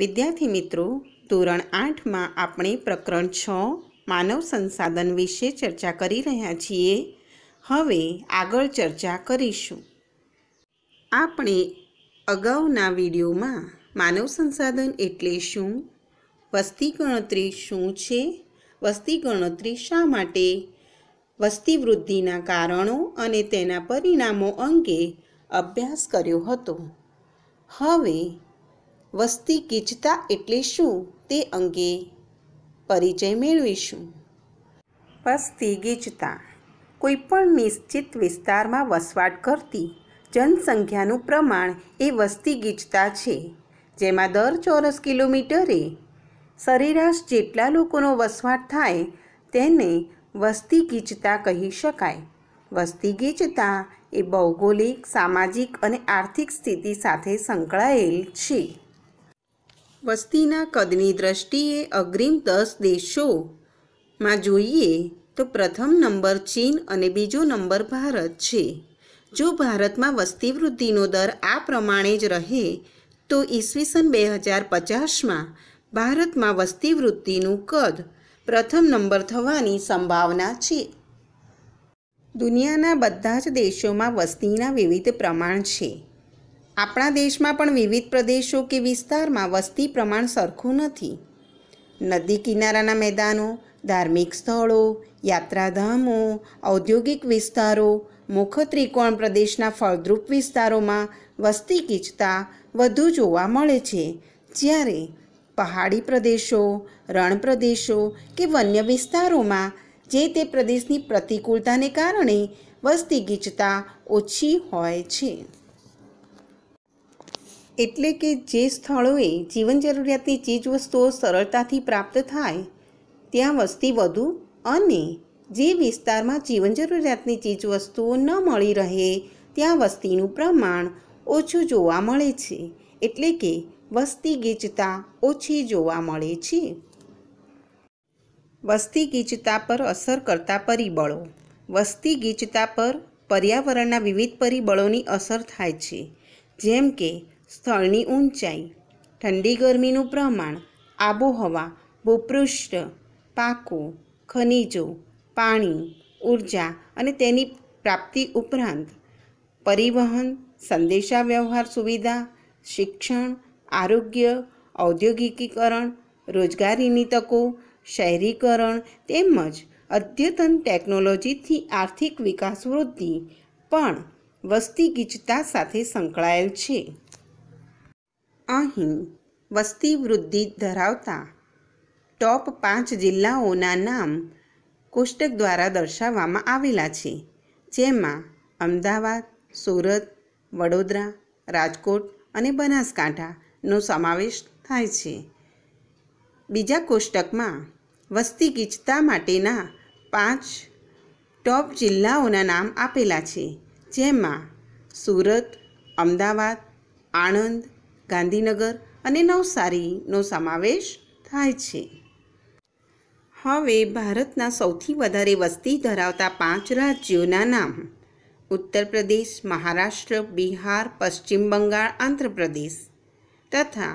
વિદ્યાર્થી મિત્રો ધોરણ આઠમાં આપણે પ્રકરણ છ માનવ સંસાધન વિશે ચર્ચા કરી રહ્યા છીએ હવે આગળ ચર્ચા કરીશું આપણે અગાઉના વિડીયોમાં માનવ સંસાધન એટલે શું વસ્તી ગણતરી શું છે વસ્તી ગણતરી શા માટે વસ્તી વૃદ્ધિના કારણો અને તેના પરિણામો અંગે અભ્યાસ કર્યો હતો હવે વસ્તી ગીચતા એટલે શું તે અંગે પરિચય મેળવીશું વસ્તી ગીચતા કોઈપણ નિશ્ચિત વિસ્તારમાં વસવાટ કરતી જનસંખ્યાનું પ્રમાણ એ વસ્તી ગીચતા છે જેમાં દર ચોરસ કિલોમીટરે સરેરાશ જેટલા લોકોનો વસવાટ થાય તેને વસ્તી ગીચતા કહી શકાય વસ્તી ગીચતા એ ભૌગોલિક સામાજિક અને આર્થિક સ્થિતિ સાથે સંકળાયેલ છે વસ્તીના કદની દ્રષ્ટિએ અગ્રીમ દસ દેશોમાં જોઈએ તો પ્રથમ નંબર ચીન અને બીજો નંબર ભારત છે જો ભારતમાં વસ્તી વૃદ્ધિનો દર આ પ્રમાણે જ રહે તો ઈસવીસન બે હજાર પચાસમાં ભારતમાં વસ્તી વૃદ્ધિનું કદ પ્રથમ નંબર થવાની સંભાવના છે દુનિયાના બધા જ દેશોમાં વસ્તીના વિવિધ પ્રમાણ છે આપણા દેશમાં પણ વિવિધ પ્રદેશો કે વિસ્તારમાં વસ્તી પ્રમાણ સરખું નથી નદી કિનારાના મેદાનો ધાર્મિક સ્થળો યાત્રાધામો ઔદ્યોગિક વિસ્તારો મુખ ત્રિકોણ પ્રદેશના ફળદ્રુપ વિસ્તારોમાં વસ્તી કિંચતા વધુ જોવા મળે છે જ્યારે પહાડી પ્રદેશો રણ પ્રદેશો કે વન્ય વિસ્તારોમાં જે તે પ્રદેશની પ્રતિકૂળતાને કારણે વસ્તી ગીચતા ઓછી હોય છે એટલે કે જે સ્થળોએ જીવન જરૂરિયાતની ચીજવસ્તુઓ સરળતાથી પ્રાપ્ત થાય ત્યાં વસ્તી વધુ અને જે વિસ્તારમાં જીવન જરૂરિયાતની ચીજવસ્તુઓ ન મળી રહે ત્યાં વસ્તીનું પ્રમાણ ઓછું જોવા મળે છે એટલે કે વસ્તી ગીચતા ઓછી જોવા મળે છે વસ્તી ગીચતા પર અસર કરતા પરિબળો વસ્તી ગીચતા પર પર્યાવરણના વિવિધ પરિબળોની અસર થાય છે જેમ કે સ્થળની ઊંચાઈ ઠંડી ગરમીનું પ્રમાણ આબોહવા ભૂપૃષ્ઠ પાકો ખનિજો પાણી ઉર્જા અને તેની પ્રાપ્તિ ઉપરાંત પરિવહન સંદેશાવ્યવહાર સુવિધા શિક્ષણ આરોગ્ય ઔદ્યોગિકીકરણ રોજગારીની તકો શહેરીકરણ તેમજ અદ્યતન ટેકનોલોજીથી આર્થિક વિકાસ વૃદ્ધિ પણ વસ્તી ગીચતા સાથે સંકળાયેલ છે અહીં વસ્તી વૃદ્ધિ ધરાવતા ટોપ પાંચ જિલ્લાઓના નામ કોષ્ટક દ્વારા દર્શાવવામાં આવેલા છે જેમાં અમદાવાદ સુરત વડોદરા રાજકોટ અને બનાસકાંઠાનો સમાવેશ થાય છે બીજા કોષ્ટકમાં વસ્તી ગીચતા માટેના પાંચ ટોપ જિલ્લાઓના નામ આપેલા છે જેમાં સુરત અમદાવાદ આણંદ ગાંધીનગર અને નવસારીનો સમાવેશ થાય છે હવે ભારતના સૌથી વધારે વસ્તી ધરાવતા પાંચ રાજ્યોના નામ ઉત્તર પ્રદેશ મહારાષ્ટ્ર બિહાર પશ્ચિમ બંગાળ આંધ્રપ્રદેશ તથા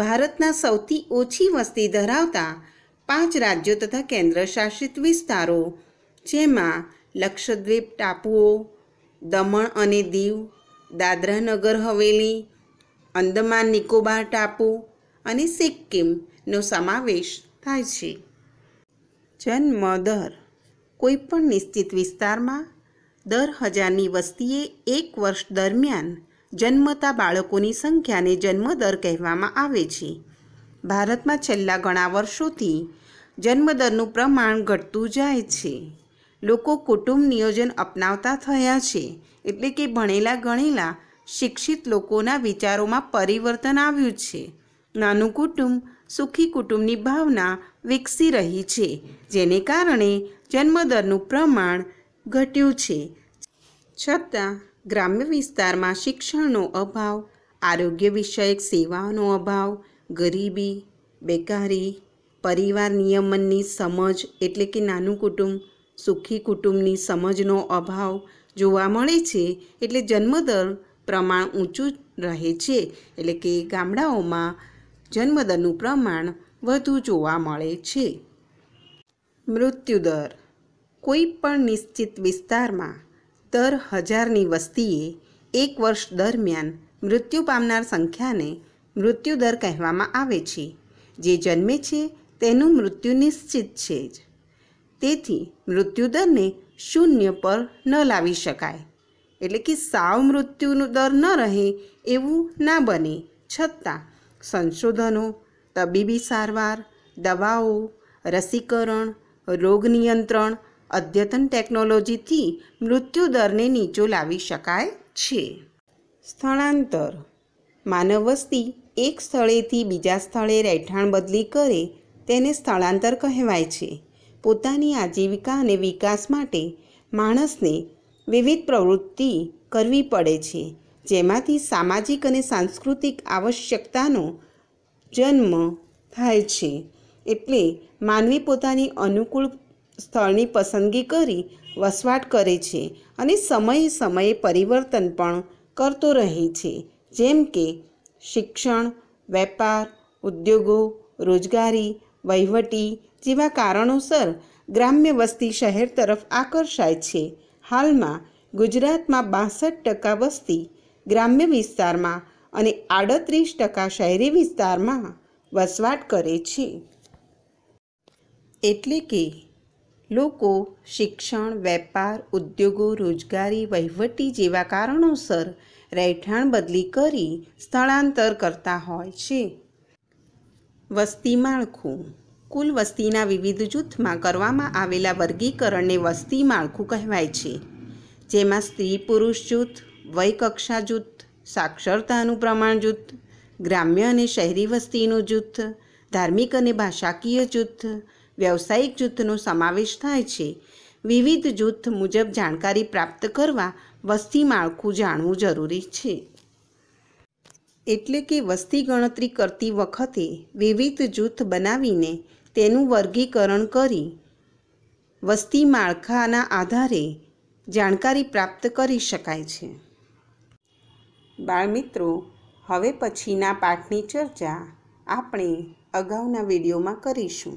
ભારતના સૌથી ઓછી વસ્તી ધરાવતા પાંચ રાજ્યો તથા કેન્દ્રશાસિત વિસ્તારો જેમાં લક્ષદ્વીપ ટાપુઓ દમણ અને દીવ દાદરા નગર હવેલી અંદમાન નિકોબાર ટાપુ અને સિક્કિમનો સમાવેશ થાય છે જન્મ દર કોઈપણ નિશ્ચિત વિસ્તારમાં દર હજારની વસ્તીએ એક વર્ષ દરમિયાન જન્મતા બાળકોની સંખ્યાને જન્મદર કહેવામાં આવે છે ભારતમાં છેલ્લા ઘણા વર્ષોથી જન્મદરનું પ્રમાણ ઘટતું જાય છે લોકો કુટુંબ નિયોજન અપનાવતા થયા છે એટલે કે ભણેલા ગણેલા શિક્ષિત લોકોના વિચારોમાં પરિવર્તન આવ્યું છે નાનું કુટુંબ સુખી કુટુંબની ભાવના વિકસી રહી છે જેને કારણે જન્મદરનું પ્રમાણ ઘટ્યું છે છતાં ગ્રામ્ય વિસ્તારમાં શિક્ષણનો અભાવ આરોગ્ય વિષયક સેવાઓનો અભાવ ગરીબી બેકારી પરિવાર નિયમનની સમજ એટલે કે નાનું કુટુંબ સુખી કુટુંબની સમજનો અભાવ જોવા મળે છે એટલે જન્મદર પ્રમાણ ઊંચું રહે છે એટલે કે ગામડાઓમાં જન્મદરનું પ્રમાણ વધુ જોવા મળે છે મૃત્યુદર કોઈ પણ નિશ્ચિત વિસ્તારમાં દર હજારની વસ્તીએ એક વર્ષ દરમિયાન મૃત્યુ પામનાર સંખ્યાને મૃત્યુદર કહેવામાં આવે છે જે જન્મે છે તેનું મૃત્યુ નિશ્ચિત છે જ તેથી મૃત્યુદરને શૂન્ય પર ન લાવી શકાય એટલે કે સાવ મૃત્યુનું દર ન રહે એવું ના બને છતાં સંશોધનો તબીબી સારવાર દવાઓ રસીકરણ રોગ નિયંત્રણ અદ્યતન ટેકનોલોજીથી મૃત્યુદરને નીચો લાવી શકાય છે સ્થળાંતર માનવ વસ્તી એક સ્થળેથી બીજા સ્થળે રહેઠાણ બદલી કરે તેને સ્થળાંતર કહેવાય છે પોતાની આજીવિકા અને વિકાસ માટે માણસને વિવિધ પ્રવૃત્તિ કરવી પડે છે જેમાંથી સામાજિક અને સાંસ્કૃતિક આવશ્યકતાનો જન્મ થાય છે એટલે માનવી પોતાની અનુકૂળ સ્થળની પસંદગી કરી વસવાટ કરે છે અને સમયે સમયે પરિવર્તન પણ કરતો રહે છે જેમ કે શિક્ષણ વેપાર ઉદ્યોગો રોજગારી વહીવટી જેવા કારણોસર ગ્રામ્ય વસ્તી શહેર તરફ આકર્ષાય છે હાલમાં ગુજરાતમાં બાસઠ ટકા વસ્તી ગ્રામ્ય વિસ્તારમાં અને આડત્રીસ ટકા શહેરી વિસ્તારમાં વસવાટ કરે છે એટલે કે લોકો શિક્ષણ વેપાર ઉદ્યોગો રોજગારી વહીવટી જેવા કારણોસર રહેઠાણ બદલી કરી સ્થળાંતર કરતા હોય છે વસ્તી માળખું કુલ વસ્તીના વિવિધ જૂથમાં કરવામાં આવેલા વર્ગીકરણને વસ્તી માળખું કહેવાય છે જેમાં સ્ત્રી પુરુષ જૂથ વયકક્ષા જૂથ સાક્ષરતાનું પ્રમાણ જૂથ ગ્રામ્ય અને શહેરી વસ્તીનું જૂથ ધાર્મિક અને ભાષાકીય જૂથ વ્યવસાયિક જૂથનો સમાવેશ થાય છે વિવિધ જૂથ મુજબ જાણકારી પ્રાપ્ત કરવા વસ્તી માળખું જાણવું જરૂરી છે એટલે કે વસ્તી ગણતરી કરતી વખતે વિવિધ જૂથ બનાવીને તેનું વર્ગીકરણ કરી વસ્તી માળખાના આધારે જાણકારી પ્રાપ્ત કરી શકાય છે બાળમિત્રો હવે પછીના પાઠની ચર્ચા આપણે અગાઉના વિડીયોમાં કરીશું